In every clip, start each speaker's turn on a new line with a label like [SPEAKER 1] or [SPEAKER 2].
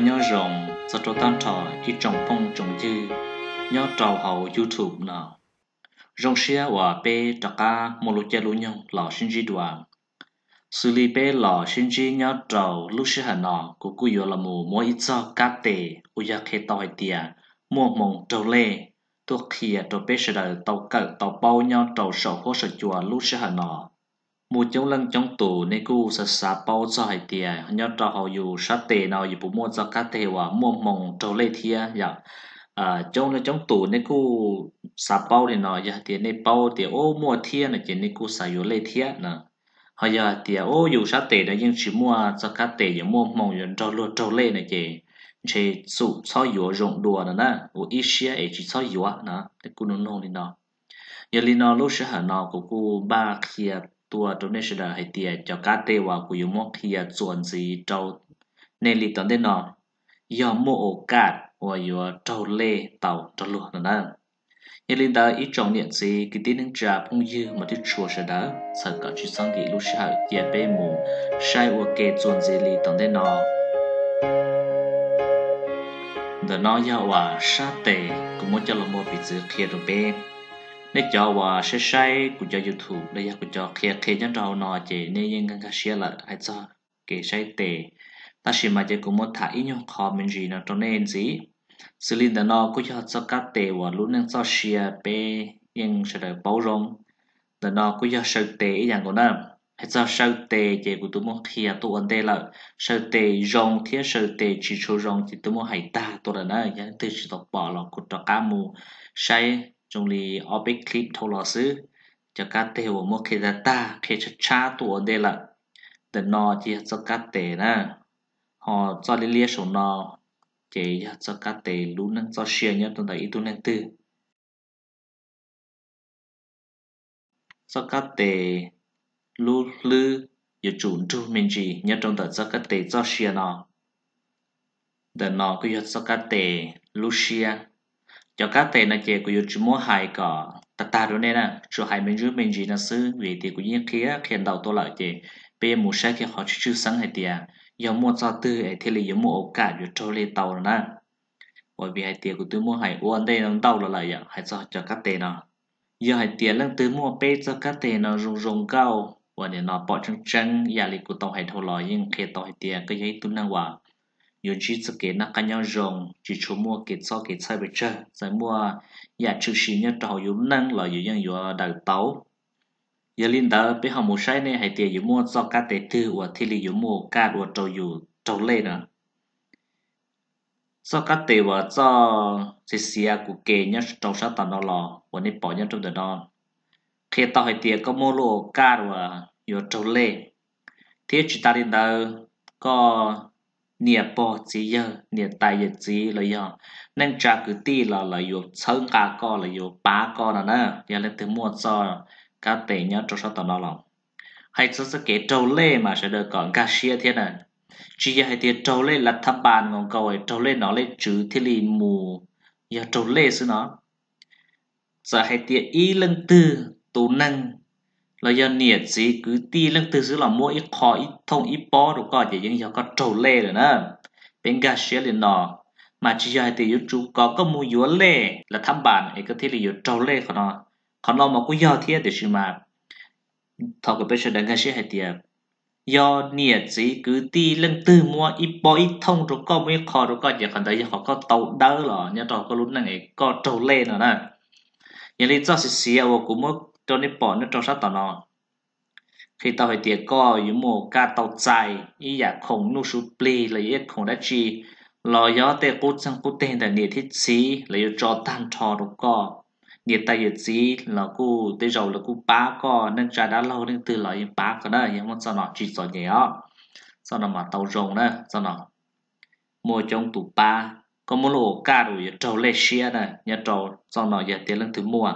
[SPEAKER 1] nhớ rồng sẽ cho tan trò ít trồng phong trồng dư nhớ trầu hậu youtube nào rong xia và pe traka một lúc chơi luôn nhung lò sinh di đoàn xử lý pe lò sinh di nhớ trầu lúc xia hà nọ của cô yo là mù mua ít cho cá tê u ya khe tỏi tiề mua mồng trâu lê tôi khía trầu pe sẽ đời tàu cờ tàu bao nhau trầu sầu hô sầu chùa lúc xia hà nọ มูจงลังจงตูในกูสัสาเป้าจะให้เตียยอดเราเอาอยู่ชัดเตนเอาอยู่ปุ่มมัวจะกัดเตว่ามัวมองเจ้าเล่เทียอยากอ่าจงลังจงตูในกูสาเป้าเนี่ยเนาะอยากเตียในเป้าเตียโอ้มัวเทียนะเจนในกูสายอยู่เล่เทียนะเขาอยากเตียโอ้อยู่ชัดเตนะยังชิมัวจะกัดเตอย่างมัวมองอยู่เจ้าลู่เจ้าเล่นะเจ chế sự soi yếu rộng đùa nữa nè u ít xia ấy chỉ soi yếu nè cái cú nó nông đi nó giờ li nó lúc sẽ hả nó của cú ba kia ตัว donation ได้เตียจะกาเตว่ากูยมกเฮียส่วนสีเจ้าในลิตอนเดนอยอมโมโอกาสว่าอยู่เจ้าเล่เต่าตลอดนั่นยลินดาอีจงเนี่ยสีกิตินึงจาพงยืมาที่ชัวชดาสังกัดชิสังกิลุชาเกียเปมูใช้อวเกจวนสีลิตอนเดนอ The Noya wa Shate cũng muốn cho lòng mô bị giữ kia rồi bên nên cho và sẽ say của cho youtube đây là của cho kia kia nhân đầu nọ chỉ nên nhân cái xe là hay cho kể say tệ ta chỉ mà chỉ cũng một thải nhau mình gì nó cho nên gì xử lý đó nó cũng cho cho các tệ và luôn nên cho xe bé nhưng sẽ được bảo rộng đó nó cũng cho sự tệ ý dạng của nó hay cho sự tệ chỉ của tụi một khi tụi anh tệ là sự tệ rộng thì sự tệ chỉ số rộng chỉ tụi một hải ta tụi là nó từ chỉ tụi bỏ là của cho cá mù say chúng li orbit clip thô lò sư cho cá tế hồ mô kê ra ta kê cho cha tùa đê là the no chỉ cho cá tế na họ cho li lia sổ no chỉ cho cá tế lú nâng cho xia nhớ tuần đại ý tu nâng tư cho cá tế lú lư yếu chun tu min chỉ nhớ trong tờ cho cá tế cho xia no the no cứ cho cá tế lú xia cho các tên là chế của chúng mua hai cỏ ta ta đó nên là chỗ hai mình rước mình gì là sư vì thì cũng như kia khiến đầu tôi lại chế bây giờ mua xe kia họ chưa chưa sáng hay tiền giờ mua cho tư ấy thì là giờ mua ốc cả giờ trôi lên tàu rồi nè bởi vì hai tiền của tôi mua hai uốn đây nó đau là lại vậy hãy cho cho các tên nó giờ hai tiền lần tôi mua bê cho các tên nó rung rung cao và để nó bỏ trong chân gia lịch của tàu hai thâu lò nhưng khi tàu hai tiền cái giấy tôi năng vào mua mua nhà chữ sĩ nhất trò yếu năng là yếu nhân yếu đầu tàu. Giờ linh đó bây giờ mua sai này hay tiền yếu mua do cá tế tư và thi lý yếu mua cá và trâu yếu trâu lê nữa. Do cá tế và do sĩ sĩ à của kê nhất trong sát tàu nó lò và nên bỏ nhất trong đời đó. Khi tàu hay tiền có mua lô cá và yếu trâu lê. Thế chỉ ta linh đó có เนี่ยปอจีเยอะเนี่ยตายจีเลยยอนั่งจากุตีเราเลยอยู่เชิงกาก็เลยอยู่ป้าก็นะนะอย่าเล่นถึงมั่วซอก็เตะเนี่ยจะชอบตอนเราหรอกให้สังเกตโจเล่มาเสดก่อนกาเชียเทียนจีให้เทียโจเล่รัฐบาลของเขาไอ้โจเล่เนาะเล่จื้อที่ลีมูอย่าโจเล่ซึ่งเนาะจะให้เทียอีเรื่องตื้อตูนั่ง là do nhiệt gì cứ ti lưng từ xứ là mua ít khó ít thông ít bó rồi có gì những có trâu lê rồi nè bên gà xe liền nọ mà chỉ giờ thì chú có có mua yếu lê là thăm bản ấy có thể là yếu trầu lê của nó còn nó mà cũng do thế để xin mà thọ cái bây giờ đang gà xe hay tiệt do nhiệt gì cứ ti lưng từ mua ít bó ít thông rồi có mấy khó rồi có gì còn đấy họ có tàu đỡ rồi nhà trò có lúc này có trâu lê nữa nè nhà lý do sự ở à, của mỗi cho nên bỏ nó trong sát tỏ nó khi tao phải tiệt co yếu mồ ca tao chạy ý giả khổng nu sú pli là ý khổng đã chi lo gió tê cút sang cút tên là nhiệt thiết xí là yếu cho tan trò đồ co nhiệt tay yếu xí là cú tê dầu là cú bá co nên trả đã lâu nên từ lời yên bá có đó yên món sau nó chỉ sổ nhẹ á sau nó mà tàu rồng đó sau nó mua trong tủ ba có một lỗ ca rồi yếu trâu lê xia này nhà trâu sau nó yếu tiền lần thứ mua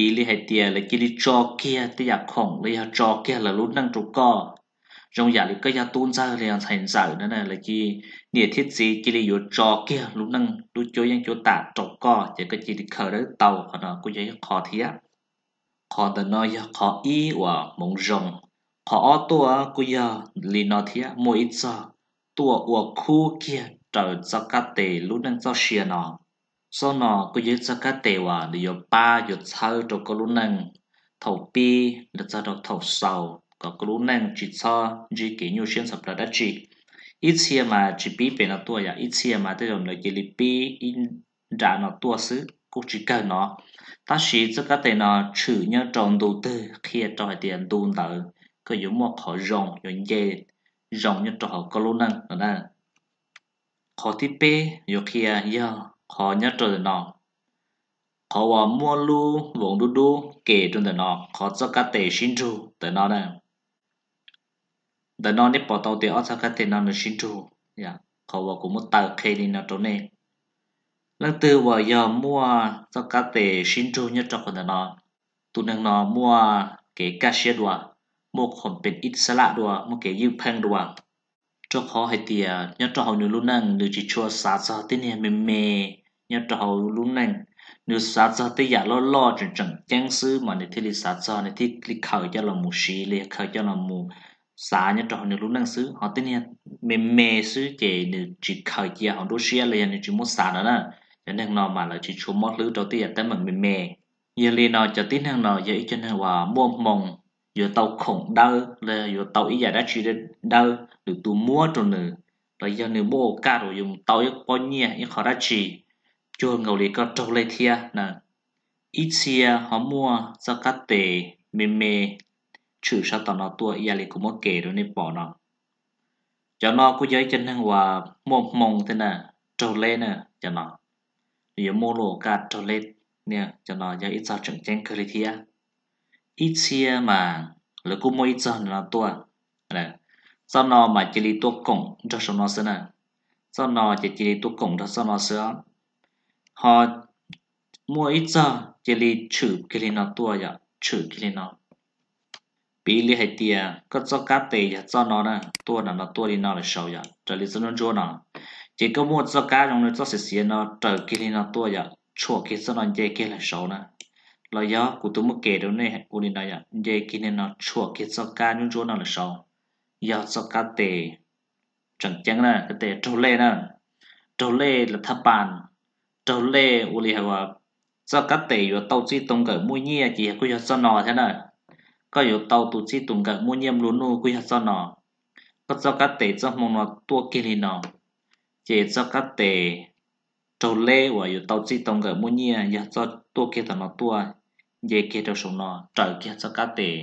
[SPEAKER 1] ปีลิให้เตียเลยกิลิจอเกียตีอยากของเลยฮะจอเกียละรุ่นนั่งจุกก็จงอยากเลยก็อยากตูนซาเรียนใส่ใส่นั่นน่ะเลยกีเนี่ยทิศสีกิลิอยู่จอเกียรุ่นนั่งดูโจยังโจตาจกก็จะก็กิลิเคอร์เต่าขนาดกูจะขอเทียขอแต่น้อยขออีว่ามงจงขอตัวกูอยากลีนอเทียมวยจ้าตัวอวคู่เกียเจอจักรเตรุ่นนั่งเจ้าเชียนอ so nó cứ dứt ra cái tệ hòa để yo ba yo sau cho cái lũ năng thầu bi để cho được thầu sau có cái lũ năng chỉ cho chỉ kỹ nhiều chuyện sập lại đã chỉ ít xe mà chỉ bi về nó tua ya ít xe mà tới rồi nó chỉ li bi in đã nó tua xứ cũng chỉ cần nó ta chỉ cho cái tệ nó chữ nhớ trong đầu tư khi tròi tiền đun tới cứ dùng một họ rồng giống dê rồng như trò họ có lũ năng đó là khó tiếp yo kia yo khó nhất cho nó khó vào mua lu vùng đu đu kể cho nó khó cho cá tể xin chu tới nó đây tới nó nếp bỏ tàu thì ở cho cá tể nó nó xin chu dạ khó vào cũng một tàu kê đi nó chỗ này lần từ vào giờ mua cho cá tể xin chu nhất cho con nó tụi nó mua cái cá xe đùa mua còn bên ít salad đùa mua cái dưa phèn đùa cho họ hay tiề nhớ cho họ nửa lúc năng nửa chỉ cho sát sao tên này mềm mê nhớ cho họ lúc năng nửa sát sao tên giả lo lo chẳng chẳng chẳng sư mà nửa thiết lý sát sao nửa thiết lý khởi cho là mù sĩ lý khởi cho là mù xá nhớ cho họ nửa lúc năng sư họ tên này mềm mê sư chỉ nửa chỉ khởi chỉ họ đối xia liền nửa chỉ muốn sát đó nè nên hàng mà là chỉ cho mót lứ đầu tiên tới mình mềm mê giờ lì nào cho tin hàng nào vậy cho nên là mua mông giờ tàu khổng đau là giờ tàu ý giải đã chỉ đau được tu mua cho nữa rồi giờ nếu bố cả rồi dùng tàu ít bao nhiêu ít khó đã chỉ cho ngầu lý có trâu lấy thia nè ít xia họ mua ra cá tề mê mê chữ sao tàu nó tua ý lý cũng mất kể rồi nên bỏ nó cho nó cứ giới chân hàng hòa mồm mồm thế nè trâu lấy nè cho nó giờ mua lô cả trâu lấy nè cho nó giờ ít sao chẳng chén cơ thia ít chia mà là cũng mỗi giờ là tua là do nó mà chỉ đi tua cổng cho sau nó xưa nè do nó chỉ chỉ đi tua cổng cho số nó xưa họ mua ít giờ chỉ đi chữ cái này nó tua vậy chữ cái này nó bị lý hay tia có cho cá tê vậy do nó nè tua là nó tua đi nó là sầu vậy trở lại cho nó chỗ nào, chỉ có mua cho cá trong nó cho xịt xịt nó trở cái này nó tua vậy chua cái số nó dễ cái là sầu nè lo yo cụ tôi mất kể đâu này cụ nên nói vậy kia nên nó chuột kia cho ca những chỗ nào là sao yo cho cá tề chẳng chẳng là cái tề trâu lê nè trâu lê là tháp bàn trâu lê u li hả cho cá tề yo tàu chi tung cái mũi nhia chỉ cụ yo cho nó thế nè có yo tàu tụ chi tung cái mũi nhem luôn luôn cụ yo cho nó có cho cá tề cho mong nó tua kia thì nó chỉ cho cá tề trâu lê và yo tàu chi tung cái mũi nhia yo cho tua kia thằng nó tua dễ kia đâu sống nó trời kia cho cá tệ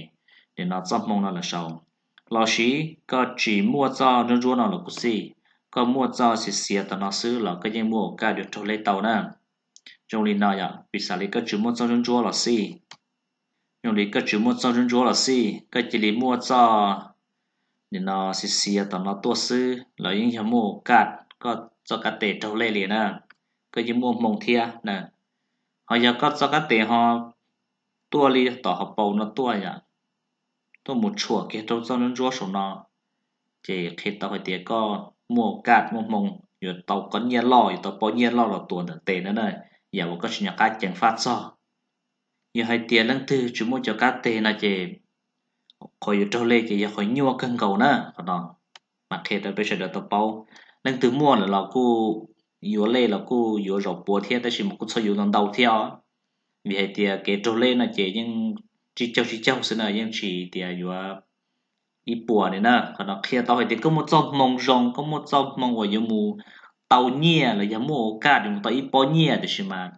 [SPEAKER 1] để nó cho mong nó là sao? lo sĩ có chỉ mua cho nó rúa nó là cái gì? có mua cho xì xìa tao nó xứ là cái gì mua cả được trâu lấy tàu nè trong lý nào vậy vì sao lý có chỉ mua cho nó rúa là xì trong lý có chỉ mua cho nó rúa là xì cái chỉ lý mua cho để nó xì xìa tao nó tua xứ là những nhà mua cả có cho cá tệ trâu lấy liền nè cái gì mua mong thia nè họ giờ có cho cá tệ họ ตัวลีต่อหับปูนตัวอย่ะตัวหมดชั่วเกี่ยวกับนั้นรัวสนะเจคิดต่อไปเตียก็มัวกาดมัวมงอยู่ตัวก็เงี้ยล่ออยู่ตัวปอเงี้ยล่อเราตัวนั่นเตนั่นเลยอย่าบอกก็ชิญกาเจียงฟาดซ้ออย่าให้เตียนั่งตื้อจุมัวจะกาเตนะเจคอยอยู่เจ้าเล่จะอย่าคอยยัวเกินเก่านะก็น้องมาเทตไปเฉยตัวเปานั่งตื้อมัวแล้วเรากูอยู่เล่เรากูอยู่รอบปัวเทียแต่ชิมกูช่วยอยู่นั่งเดาเที่ยว vì hệ thì cái trâu lên là chế nhưng chỉ châu chỉ châu xin là nhưng chỉ thì vừa ít bùa này nè còn nó kia tao phải thì có một dòng mong rong có một dòng mong gọi giống mù tàu nhẹ là giống mù cá thì tao ít bao nhẹ thì xem mà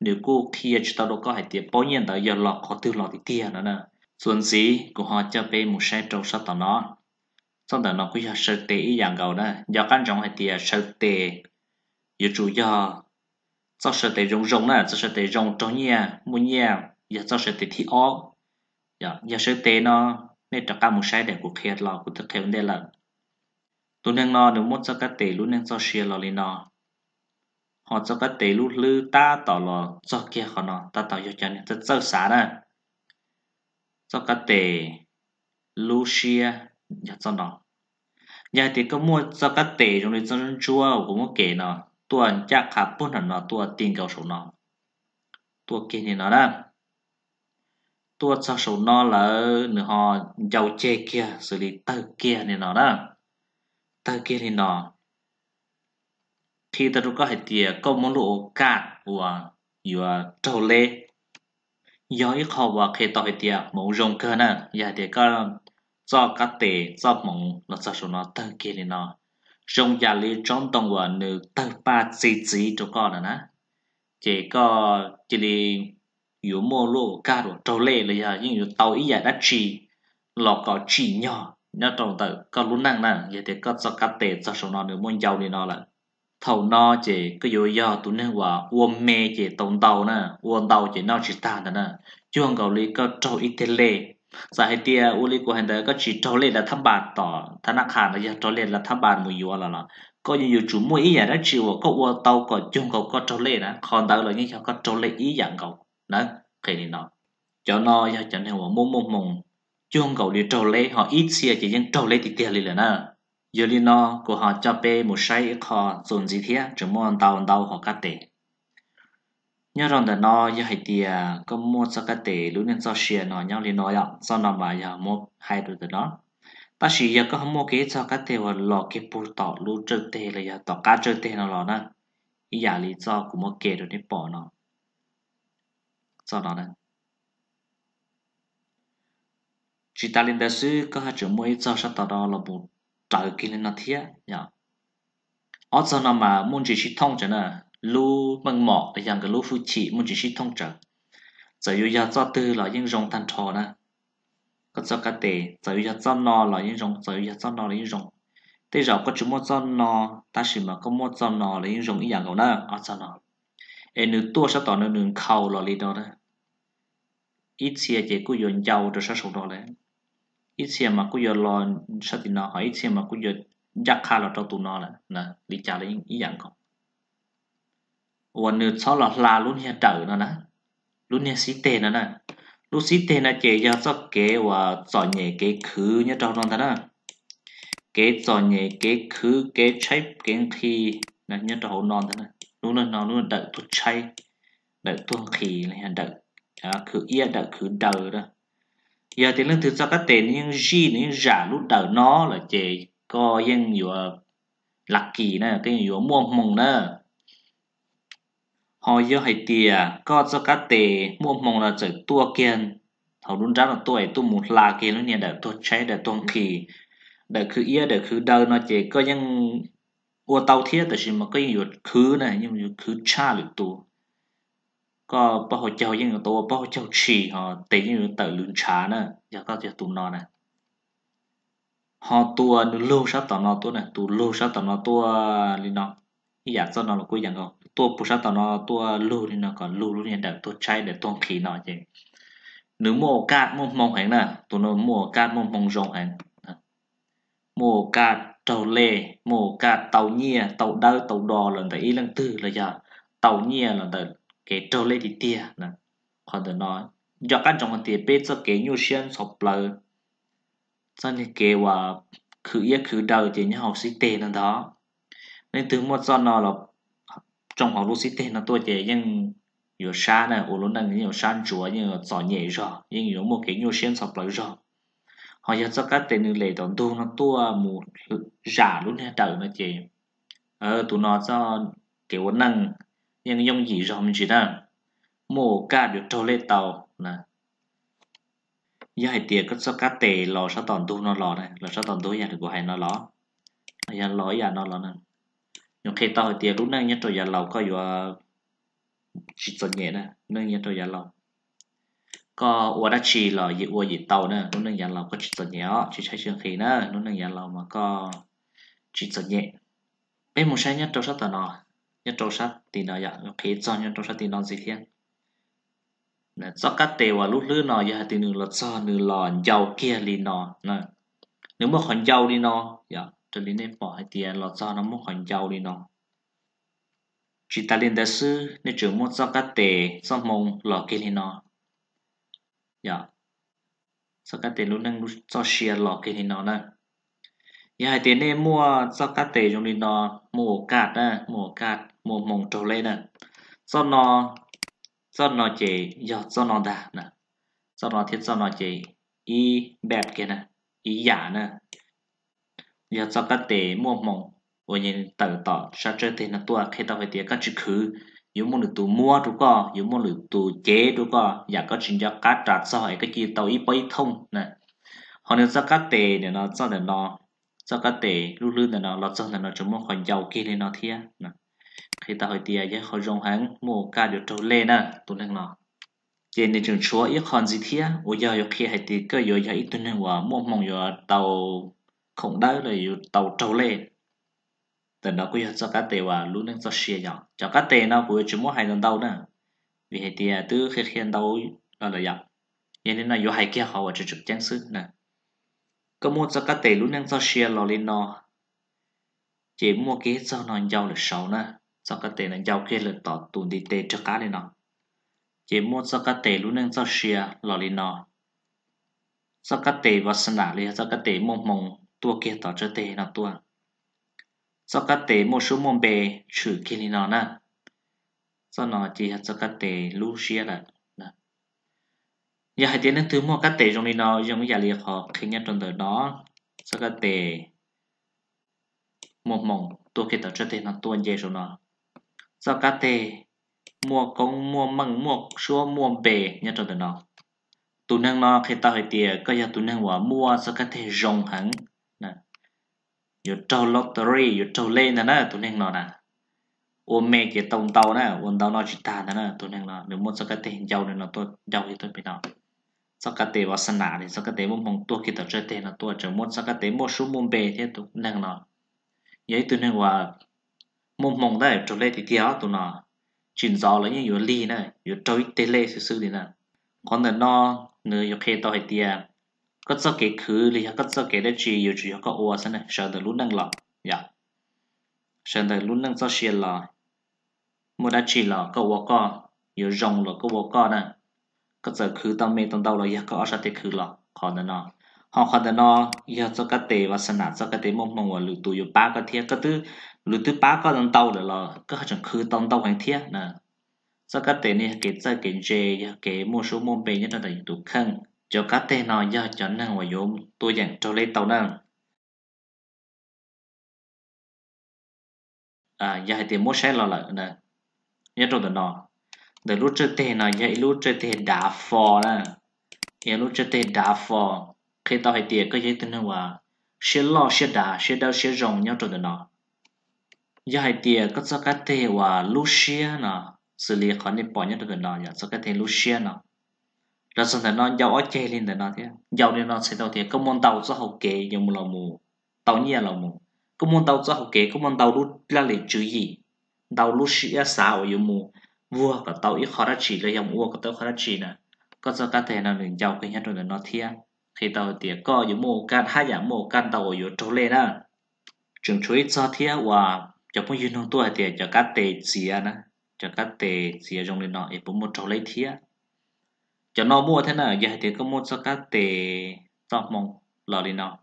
[SPEAKER 1] nếu cô kia chúng tao đâu có hệ thì bao nhẹ tao giờ lọ có tiêu lọ thì tiền nữa nè xuân sĩ của họ cho bé một sai trâu sát tàu nó sau đó nó cứ sợ tệ ý dạng cầu đó do căn trọng hệ thì sợ tệ giờ chủ do cho sự để rong rong nè cho sự để rong trong nhà mua nhà giờ cho sự để thi ó giờ dạ, giờ sự để nó nên cho cả một sai để cuộc khuyết lo cuộc thực hiện đây là tôi đang lo nếu muốn cho cái tệ luôn nên cho xe lo nó họ cho cái tệ luôn lư ta tỏ lo cho kia họ nó ta tỏ cho cho nên cho cho xả nè cho cái tệ lu xe giờ cho nó giờ thì có mua cho cái tệ rồi cho nó chua cũng có kể nó ตัวจะขับปุ่นหันนอตัวตีนเกาสูนอตัวกินนี่นอได้ตัวจะสูนอแล้วเนื้อหอเจ้าเจเกียสุริเตอร์เกียนี่นอได้เตอร์เกียนี่นอที่ตะรุก็ให้เตียก็มลูกาว่าอยู่เจ้าเล่ย้อยเขาว่าเคต่อให้เตียหมูรงเกินน่ะอย่าเตียก็จอกัดเตะจอหมูแล้วจะสูนอเตอร์เกียนี่นอ rong gia li trong tông quả nữ tơ ba chỉ chỉ cho con là na chỉ có chỉ đi yếu mô lô ca đồ trâu lệ là giờ nhưng yếu tàu ý giả đã chi, lọ có chi nhỏ nhớ trong tự có lún năng năng vậy thì có cho cá tệ cho số nó nữa muốn giàu đi nó là thầu nó chỉ cứ yếu do tụi nó quả uôn mê chỉ tông tàu nè uôn tàu chỉ nó chỉ ta nè chưa cầu lý có trâu ít thế lệ สาเหตุอุลิกูเห็นเดก็ชีโตเลรัฐบาลต่อธนาคารนะยาโตเลรัฐบาลมุยวัละละก็ยังอยู่จุ่มมวยอีอย่างนั้นชีวก็วัวเตาก็จุ่มเขาก็โตเลนะคอนเตาเลยนี่เขาก็โตเลอีอย่างเขานะเคยนี่เนาะเจ้านอยาจะเนี่ยว่ามุ่งมุ่งมุ่งจุ่มเขาเดียวโตเลเขาอีเสียจะยังโตเลติดเตียเลยเลยนะยูรินอกูเขาจะไปมุใช้คอส่วนจีเทียจุ่มมวยเตาเตาเขากัดเตะ nhớ rằng là nó giờ hay thì có một số cái tệ lúc nên cho xe nó nhau liền nói ạ sau đó mà giờ một hai đứa đó ta chỉ giờ có một cái cho cái tệ và lọ cái bù tỏ lúc trước tệ là giờ tỏ cá trước tệ nó lọ nè ý lý do của mua kể rồi đi bỏ nó sau đó nè chỉ ta lên đại sư có hai chữ mua ít cho sao tỏ đó là một trời kia lên nó thiết nhở ở sau đó mà muốn chỉ chỉ thông cho nè lu măng mỏ để dành cái lu phu chỉ muốn chỉ xí thông trở giờ yêu giờ cho tư là những rồng tan trò nè có cho cá tề giờ yêu giờ cho nó là những rồng giờ yêu giờ cho nó là những rồng thế rồi có chúng mua cho nó ta chỉ mà có mua cho nó là những rồng ý dạng cậu nè ở cho nó em nữ tua sẽ tỏ nữ nữ khâu là lý đó đấy ít xe chỉ cứ dùng dầu rồi sẽ sụt đó đấy ít xe mà cứ dùng lon sẽ thì nó ít xe mà cứ dùng giặc khá là cho tụi nó là nè lý trả là ý dạng cậu วันนึงชอบหลอดลาลุ้นเฮียเต๋อนะนะลุ้นเฮียสีเตนะนะลุ้นสีเตนะเจียจะเกว่าจอยเนี่ยเกคือเนี่ยจอดนอนนะเกจอยเนี่ยเกคือเกใช้เกทีนะเนี่ยจอดนอนนะลุ้นนอนลุ้นเต๋อทุกใช้เต๋อตัวขี่เลยเต๋ออ่าคือเอียเต๋อคือเต๋อนะ giờ thì lần thứ sau các tên những gì những giả lúc đầu nó là chỉ có những vừa lạc kỳ nè cái vừa muôn mùng nè họ yêu hay tiề có cho cá tề mua mong là chơi tua kiên họ đúng ra là tuổi tu một là kia luôn nè để tôi cháy để tuôn kỳ để cứ yêu để cứ đời nó chỉ có những ô tàu thiết แต่ฉันมันก็ยังอยู่คือนะยังอยู่คือชาหรือตัว ก็พอเขาเจ้ายังอยู่ตัวพอเขาเจ้าฉีฮะแต่ยังอยู่แต่ลืนช้านะอยากก็จะตุนนอนนะฮะตัวนุ่งโลชัดต่อนอตัวนะตัวโลชัดต่อนอตัวลีนอน giờ cho dạ, nó là cuối dạng không tua bù sa tao nó tua lưu thì nó còn lưu lưu này đặt tua chai để tôi khí nó chứ nếu mua cát mua mong hàng nè tụi nó mua cát mua mong rồng hàng mua cát tàu lê mua cát tàu nhia tàu đau tàu đò lần tới ý lần tư là giờ tàu nhia lần tới cái tàu lê thì tia nè còn tụi nói, do các trong con tiền biết cho cái nhu xuyên sọc lờ cho nên cái và khử ý khử đầu thì những học sinh tiền đó nên từ một do nó là trong họ lúc tên là tôi chỉ nhưng nhiều xa này ổ luôn đang nhiều xa chúa nhiều giỏ nhẹ rồi nhưng nhiều một cái nhiều xuyên sọc lại rồi họ giờ cho các tên lệ tổng tu nó tua một giả luôn nha đời mà chỉ ờ tụi nó cho kiểu năng nhưng dùng gì rồi mình chỉ là mổ ca được trâu lên tàu nè giờ hai tiệc cho các tệ lò sao toàn tu nó lò này lò sao toàn tu giờ được của hai nó lò giờ lò giờ nó lò này nhưng khi tao thì lúc đang nhớ trò già lầu có vừa chỉ cho nhẹ nè đang nhớ trò già lầu có ua đã chỉ là gì ua gì tàu nè lúc đang già lầu có chỉ cho nhẹ chỉ sai trường khí nè lúc đang già lầu mà có chỉ cho nhẹ bên một sai nhớ trò sát tao nọ nhớ trò sát thì nọ, dạ khi cho nhớ trò sát thì nọ gì thiên nè cho cá tê và lúc lứa nọ giờ thì nửa là cho nửa là giàu kia li nọ nè nếu mà còn giàu đi nọ dạ 这里呢把一点老早那么很焦的呢。chỉ ta liên đại sư nên chủ muốn cho các tề cho mong lò kia lên nó dạ cho các tề luôn đang cho xia lò kia lên nó nè dạ hai tiền mua cho các tề trong lên nó mua cát nè mua cát mua mông trầu lên nè cho nó cho nó chỉ cho nó đà nè cho nó thiết cho nó chỉ y bẹp kia nè y nè giờ cho các tế mua mộng, ở nhìn tàu tỏ sa chơi thì nó tua khi tao về tiếc các chữ khứ yếu một lượt tù mua đúng không yếu một lượt tù chế đúng không giả có chuyện cho cá trạt sao hỏi cái gì tàu ít bay thông nè họ nếu cho các tế để nó cho để nó cho các tế lưu lưu để nó lo cho để nó chúng mua khoản giàu kia lên nó thia nè khi tao hỏi tiếc với họ dùng hàng mua cả được trâu lên nè tụi nó nó chế nên chúng chúa ít còn gì thia ôi giờ khi kia tiếc tiệc cơ yêu giờ ít tụi nó mua mộng yêu tàu khổng đỡ là yêu tàu trâu lên, từ đó quy cho cá tê và luôn nên cho xia nhỏ cho cá tê nó vừa chỉ mỗi hai lần đầu nữa vì hệ tia tứ khi khi đầu là là dọc nên là yêu hai kia họ chỉ trực trang sức nè có một cho cá tê luôn nên cho xia lò lên nó chỉ mua cái cho nó giàu được sáu nè cho cá tê nó giàu kia là tỏ tuần đi tê cho cá lên nó chỉ mua cho cá tê luôn nên cho xia lò lên nó cho cá tê và sinh nả lên cho cá tê mông mông ตัวเกต่อเจเตนตัวสกัดเตโมชุมมเบฉือคินินอนะสนอจีฮัสกัดเตลูเชียละนะอย่าให้เตียนถือมกัดเตจงนินอยังอย่าเรียกขอคิเงี้ยจนเดินนอสกัดเตมมงตัวเกต่อเจเตนตัวเยจงนอสกัดเตมัวกงมัวมังมัวชัวมัวเบเงี้ยจนเดินนอตุนังนอเคตาให้เตียก็อย่าตุนังว่ามัวสกัดเตจงหังอยู่เจ้าลอตเตอรี่อยู่เจ้าเล่นนะนะตัวนึงเนาะนะโอเมกตรงเตานะวันดาวนอจิตานะนะตัวนึงเนาะหรือมดสกัดเตงเจ้าเนี่ยเนาะตัวเจ้าที่ตัวไปเนาะสกัดเตวาสนาเนี่ยสกัดเตมุมของตัวกิตเจเตนะตัวจะมดสกัดเตมดชุมมุมเบที่ตัวนึงเนาะยัยตัวนึงว่ามุมมองได้เจ้าเล่ที่เดียวตัวเนาะจินจอแล้วยังอยู่ลีนะอยู่เจ้าเตเล่ซื่อๆนี่นะคนเนาะเนื้ออยู่เคต่อให้เตียก็จะเกิดคือเลยก็จะเกิดได้จีอยู่จีก็อวสันนะเชื่อเดลุ่นนั่งหลับอย่าเชื่อเดลุ่นนั่งจะเชียร์หลับมื่อได้จีหลับก็ว่าก็อยู่รองหลับก็ว่าก็นะก็จะคือต้องเมตต้องเดาเลยก็อาศัยเด็กคือหลับขอเนาะห้องขอเนาะยาจะก็เตะวัสนาจะก็เตะมองมองว่าหรือตัวอยู่ป้าก็เทียก็ตื้อหรือตื้อป้าก็ต้องเดาเลยล่ะก็จะคือต้องเดาแห่งเทียนะจะก็เตะนี่เกิดจะเกิดเจเกิดมั่วชั่วมั่วเป็นยันอะไรตัวข้าง cho cá tê nó do cho năng và dũng tôi dặn cho lấy tàu năng à giờ thì mua xe lo lợn nè nhớ trong tuần đó để lúc chơi tê nó giờ lúc chơi tê đá phò nè giờ lúc chơi tê đá phò khi tao hay tiền có giấy tin hoa xé lo xé đá xé đau xé rồng nhớ trong tuần đó giờ hay tiền có cho cá tê và lúc xe nè xử lý khó nên bỏ nhớ trong tuần đó giờ sao cá tê lúc xe nè nó xong thì nó giàu ở chơi lên thì nó thế giàu nên nó sẽ đầu thế có môn tàu cho hậu kể dùng mà là mù tàu nhia là mù có môn tàu cho hậu kể có môn tàu lúc là để chữ gì tàu lúc sẽ sao dùng mù vua cả tàu ít khó ra chỉ lấy dòng vua cả tàu khó ra chỉ nè có cho các thể nào mình giàu cái nhất rồi nó thế khi tàu tiệt có dùng mù can hai dạng mù can tàu ở chỗ lên đó trường chú ý cho thế và cho bao nhiêu năm tuổi thì cho các tệ gì à nè cho các tệ gì trong lên nó ít bốn một chỗ lấy thế cho nó mua thế nào giờ thì có mua cho các tệ tọt mong lò đi nó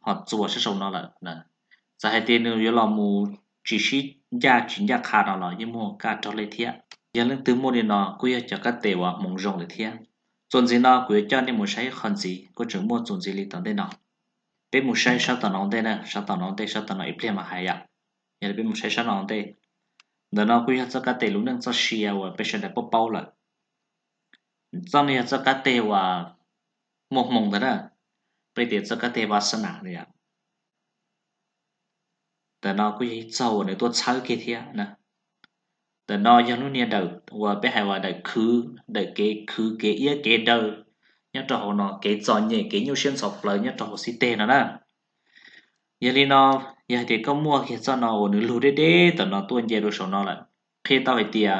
[SPEAKER 1] họ chùa sẽ sống nó là nè giờ hai tiền nữa lò mù chỉ sĩ gia chính gia khá nào là nhưng mua cả cho lấy thiệt giờ lên từ mua đi nó cứ cho các tệ và mong rồng lấy thiệt chuẩn gì nó cứ cho nên một sai khẩn gì có chữ mua chuẩn gì lấy tận đây nó bên một sai sao tận nó đây nè sao tận nó đây sao tận nó ít mà hay à giờ bên một sai sao nó đây nó cứ cho các tệ lúc nãy cho xia và bây giờ đã bao bao lại zamia zaka te wa mok mong da da pe te zaka te wa sana de ya ta no ku yi zau ne to chao ke thia na ta no ya lu ne da wa pe hai wa da khu da ke khu ke ye nhất trò nó cái giò nhẹ cái nhiều xuyên sọc lời nhất trò hồ xí tê nó đó giờ nó giờ thì có mua khi cho nó ổn lưu đế đế tao nó tuôn về số nó là khi tao phải tiệt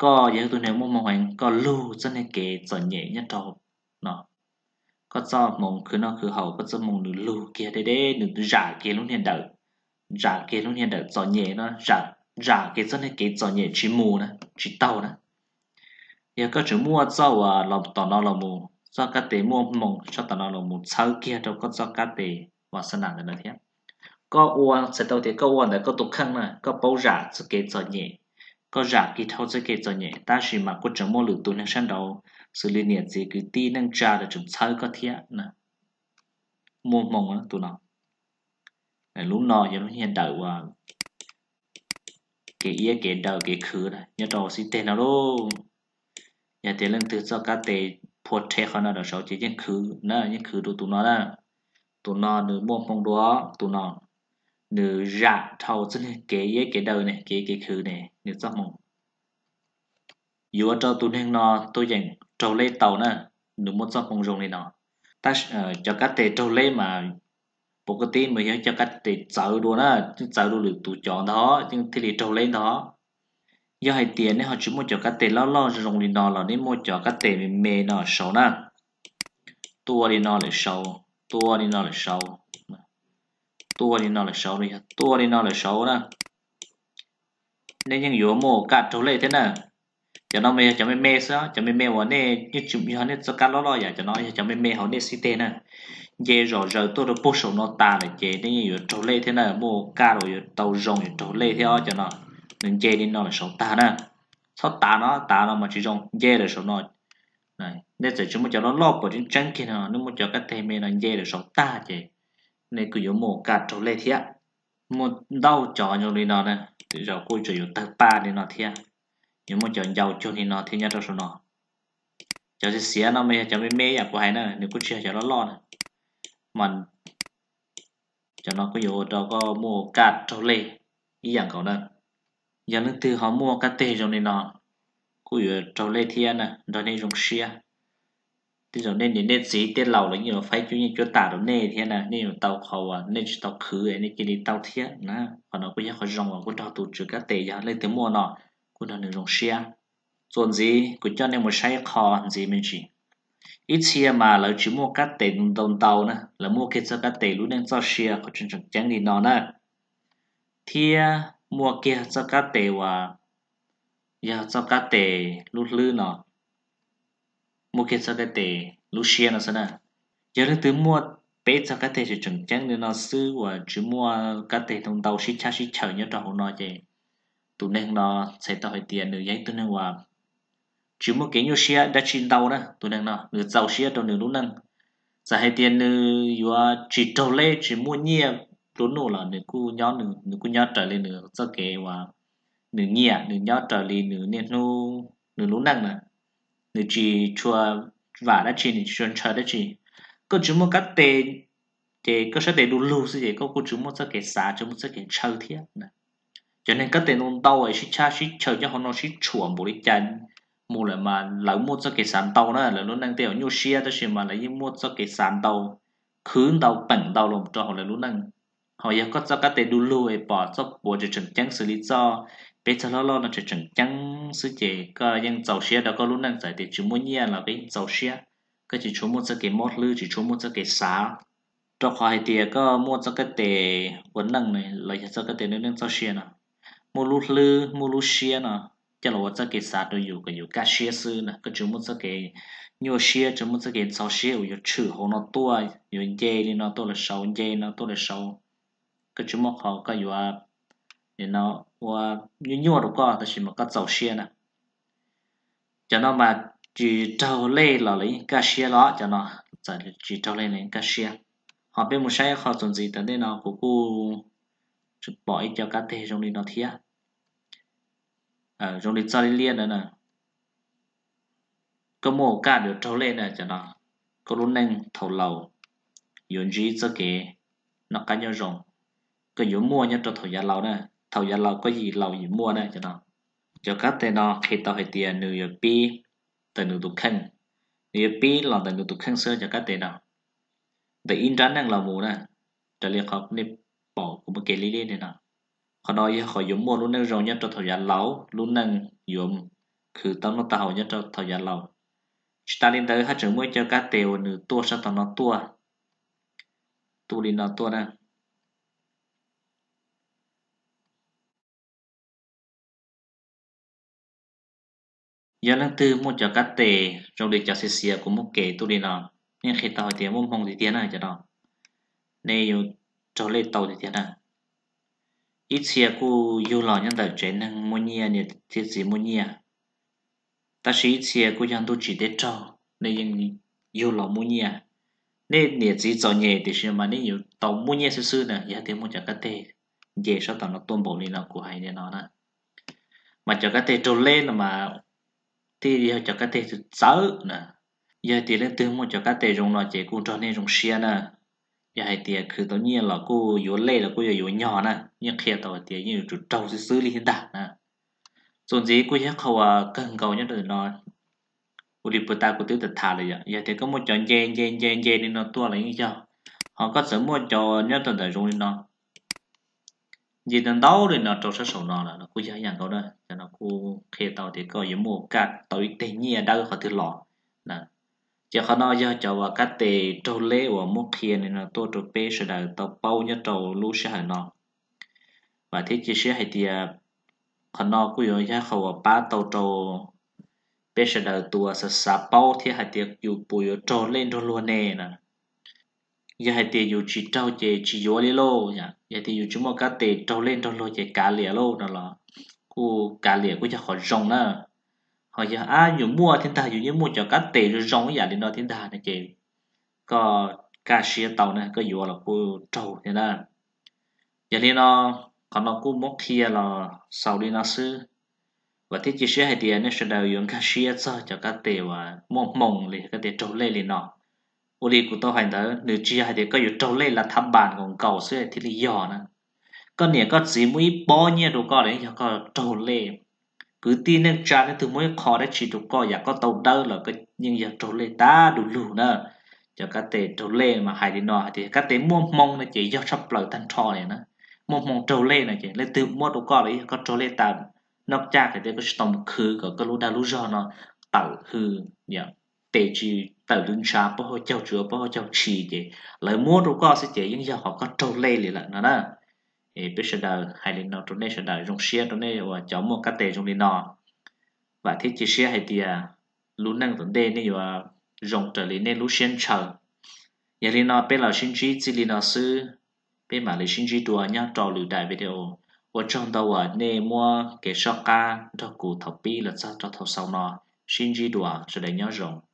[SPEAKER 1] có giờ tôi nếu mua mong hoàng có lưu cho nên kể cho nhẹ nhất đâu nó có cho mong cứ nó cứ hậu có cho mong được lưu kia đây đấy được giả kia luôn hiện đời giả kia luôn hiện đời cho nhẹ nó giả giả kia cho nên kể cho nhẹ chỉ mù nè chỉ tàu nè giờ có chữ mua cho à lòng tỏ nó là mù cho cá tế mua mong cho tỏ nó là mù sau kia đâu có cho cá tế và sân nặng nữa thế có uống sẽ đâu thì có uống là có tục khăn này có bầu giả cho kể cho nhẹ có giả kỳ thâu cho kể cho nhẹ ta chỉ mà có chẳng mô lửa tù năng sang đầu sự liên nhiệt gì cứ ti năng trà là chúng chơi có thiệt nè mua mong á tụi nó này lúc nọ giờ nó hiện đại qua cái yết cái đầu cái khứ này nhớ trò xin tên nào đâu nhà tiền lên từ cho cá tê phốt thế khó nó đó sau chỉ những khứ nè những khứ đồ tụi nó đó tụi nó nữa mua mong đó tụi nó nữ ra thầu xin cái cái đầu này cái cái khử này nữ giấc mộng dù cho tôi nên nó tôi dành trâu lê tàu nữa nữ muốn giấc mộng dùng này nó ta ờ, cho các tệ trâu lê mà bộ cái tin mà cho các tệ sợ đồ nữa sợ đồ được tù chọn đó nhưng thì để trâu lê đó do hai tiền nên họ chỉ muốn cho các tệ lo lo dùng này nó là nên muốn cho các tệ mê nó xấu nè tua đi nó lại xấu tua đi nó lại xấu đi là sáu đi tua đi nó là sáu đó nên những yếu mồ cắt trâu lệ thế nào cho nó mê cho mê mê sao cho mê mê vào nè như chúng như hắn cho cắt lót lót vậy cho nó cho mê mê họ nè xí tê nè dễ rõ rõ tôi được bổ sung nó ta là dễ nên những như trâu lệ thế nào mồ cắt rồi tàu rồng rồi trâu lệ thế cho nó nên dễ đi nó là sáu ta nè sáu ta nó ta nó mà chỉ rồng dễ là sáu nó này nên chỉ chúng mình cho nó lót vào những trắng kia nè nếu muốn cho cái thầy mê nó dễ là sáu ta chứ này cứ yếu mổ cả trâu lê thiệt một đau chó như này nó đây thì giờ cô chỉ yếu tập ba lên nó thiệt nhưng mà chọn giàu cho thì nó thiệt nhất đâu số nó cho thì xía nó mới cho mới mê à của hay nữa nếu cô chia cho nó lo này mình cho nó cứ yếu đó có mổ cả trâu lê ý dạng cậu đây giờ nó từ họ mua cá tê rồi này nó cứ yếu trâu lê thiệt nè rồi nên dùng xia ที่ส่วนเน้นเน้นสีเตี้ยเหล่าหรืออย่างไฟจุยจุตาตัวเน่เทียนะนี่เตาเขาอ่ะเน้นเตาคือไอ้นี่กินเตาเทียนะพอเราก็ยังเขาจงว่ากูทอตัวจุกเตยาเลยเต็มมัวเนาะกูทำหนึ่งลงเชียส่วนสีกูจะเนี่ยมันใช้คอสีมันจีอีเชียมาเราจีมัวกัดเตยตรงเตานะแล้วมัวเกิดกัดเตยรู้เรื่องเจ้าเชียเขาจนจังจังดีนอนนะเทียมัวเกิดกัดเตยว่าอยากกัดเตยรู้ลื่นเนาะ mua kia sao cái tệ Lucia nó sao đó giờ nó từ mua bé sao cái tệ chỉ chuẩn chắn nên nó sư và chỉ mua cái tệ thông tàu xí cha xí chờ nhớ trong hồ nó chứ tụ nên nó sẽ tao phải tiền được giấy tụ nên và chỉ mua cái nhiều xia đã chín tàu đó tụ nên nó nửa giàu xia trong nửa lúc năng giờ hai tiền nửa vừa chỉ đầu lê chỉ mua nhẹ, lúc nổ là nửa cú nhó nửa cú cu trở lên nửa sao kế và nửa nhẹ nửa nhó trở lên nửa nên nô nửa lúc năng này và 你只说瓦的只，你说车的只，个只么个得得个说得路路是也个个只么这给啥，只么这给车天呢？cho nên các tên ông tàu ấy cha sĩ chờ cho họ sĩ chuẩn bộ đi chân mua lại mà lỡ mua cho cái sàn tàu nữa là nó năng tiêu nhiều xe đó mà lấy mua cho cái sàn tàu khứ tàu bẩn tàu làm cho họ là nó năng họ yêu có cho các tế đủ lưu ấy bỏ cho bộ chỉ chừng chẳng xử lý cho bây giờ lo lo nó cho chừng chẳng xử chế có những giàu xe đó có lúc năng giải thì chúng muốn nhiên là cái giàu xe có chỉ chúng muốn cho cái mốt lưu chỉ chúng muốn cho cái xá cho khỏi thì có mua cho cái tế vấn năng này là cho cái tế nên nên giàu xe nè mua lúc lưu mua lúc xe nè cho là cho cái xá tôi dùng cái dùng cá xe sư nè có chúng muốn cho cái nhiều xe chúng muốn cho cái giàu xe ở chỗ chữ hồ nó tua nhiều dây đi nó tôi là sâu, dây nó tôi là sâu cái chúng mong họ cái yếu thì nó và như như được có thì chỉ một cái tàu xe nè cho nó mà chỉ tàu lê là lấy cái xe đó cho nó chỉ tàu lê lấy cái xe họ biết một sai họ chuẩn gì tới đây nó cố cũng chụp bỏ cho cá thể trong đi nó thía ở ờ, trong đi cho liên nữa nè có một cái được tàu lê nè cho nó có lúc nên thầu lầu dùng chỉ cho cái nó cá nhau rồng có yếu mua nhá cho thầu giá lâu nè thầu giá lâu có gì lâu gì mua nè cho nó cho các tên nó khi tao hay tiền nửa giờ pi từ nửa tụ khăn nửa pi là từ nửa tụ khăn sơ cho các tên nó để in rắn đang là mù nè trở liền họ nên bỏ của một cái lý đi này nè họ nói họ yếu mua luôn năng rồi nhá cho thầu giá lâu luôn năng yếu cứ tao nó tao nhá cho thầu giá lâu ta lên tới hết trường mới cho các tiêu nửa tua sao tao nó tua tu đi nó tua nè giờ lần thứ một cho cá tề trong để cho xe xe của một kẻ tôi đi nó nhưng khi tàu thì muốn phòng thì tiền nào cho nó nên yêu cho lên tàu thì tiền này ít xe cô yêu lò nhân đời chế năng mua nhia nhiệt thiết gì mua nhia ta chỉ ít xe cô dân tôi chỉ để cho nên yên yêu lò mua nhia nên nhiệt gì cho nhẹ thì xem mà nên yêu tàu mua nhia sư sư nè giờ thì muốn cho cá tề về sau tàu nó tôn bộ lên nó của hai nên nó nè mà cho cá tề trốn lên mà thì giờ cho cái tê sáu nè giờ thì lên từ một cho các thầy dùng nó chỉ cũng cho nên dùng xe nè giờ hay tiền cứ tự nhiên là cô yếu lệ là cô yếu nhỏ nè nhưng khi tàu thì như chủ trâu xử xử lý hiện đại nè rồi gì cô nhắc khẩu cần cầu nhất là nó cô đi bữa ta cô tự tự thả rồi giờ giờ thì có một chọn gen gen gen gen nên nó to lại như sao họ có sớm một chọn nhất là rồng nó vì tận đấu thì nó trong sẽ sầu nó là nó cứ giá hàng đó đó cho nó cứ khi tàu thì có những mùa cá tới tây nhiên đâu có thứ lọ nè chỉ có nó do cho và cá tê trâu lê và mốt kia nên là tôi trâu bê sẽ đào tàu bao nhiêu trâu lú sẽ hàng nó và thế chỉ sẽ hay thì à, có nó cứ dùng giá khẩu ba tàu trâu bê sẽ đào tua sẽ sạp bao thì hay thì dù bùi trâu lên trâu luôn nè nè giờ hai tiền dù chỉ trâu chè chỉ vô lì lô nhá dạ. giờ thì dù chúng mà cá tệ trâu lên trâu lô chè cá lìa lô đó là cô cá lìa của cho họ rong đó họ giờ à dù mua thiên ta dù như mua cho cá tệ rồi rồng giờ dạ, đến đó thiên ta này chè có cá xia tàu này có dù là cô trâu thế đó giờ thì nó còn nó cũng mốc kia là sau đi nó sư và thiết chỉ sẽ hai tiền nên sẽ đào dùng cá xia cho cho cá tệ và mông mông liền cá tệ trâu lên liền nó ô của tôi hành tới nữ chia hay thì có yếu trâu lên là thăm bản còn cầu xưa thì lý do nè con nhỉ có gì mũi bao nhiêu đồ có đấy giờ có trâu lên cứ tin nên cha nên từ mỗi khó đấy chỉ đồ có giờ có tàu đỡ là cái nhưng giờ trâu lên ta đủ lù nè giờ các tế trâu lên mà hay đi nọ thì các tế mua mong là chỉ do sắp lời thanh trò này nè mua mong trâu lên là chỉ lên từ mua đồ có đấy có trâu lên tạm nó cha thì cái tổng khứ có cái lũ đa lũ do nó tạo hư nhỉ dạ. tế chỉ tàu lưng xa bao nhiêu cháu chúa bao nhiêu cháu chỉ để lời mua đồ có sẽ chỉ những giờ họ có trâu lê liền là nó nè, thì bây giờ đời hai là nó trong này sẽ đời trong xe trong này và cháu mua cá tê trong này nọ và thế chỉ xe hay thì à, lũ năng vấn đề này là rộng trở lên nên lũ xuyên chờ nhà liên nó bây giờ sinh chỉ chỉ liên nó sư bây mà lấy sinh chỉ đùa nhau trò lừa đại video và trong đầu à nè mua cái sọ ca cho cụ thọc bi là sao cho thọc sau nó sinh chỉ đùa sẽ để nhau rộng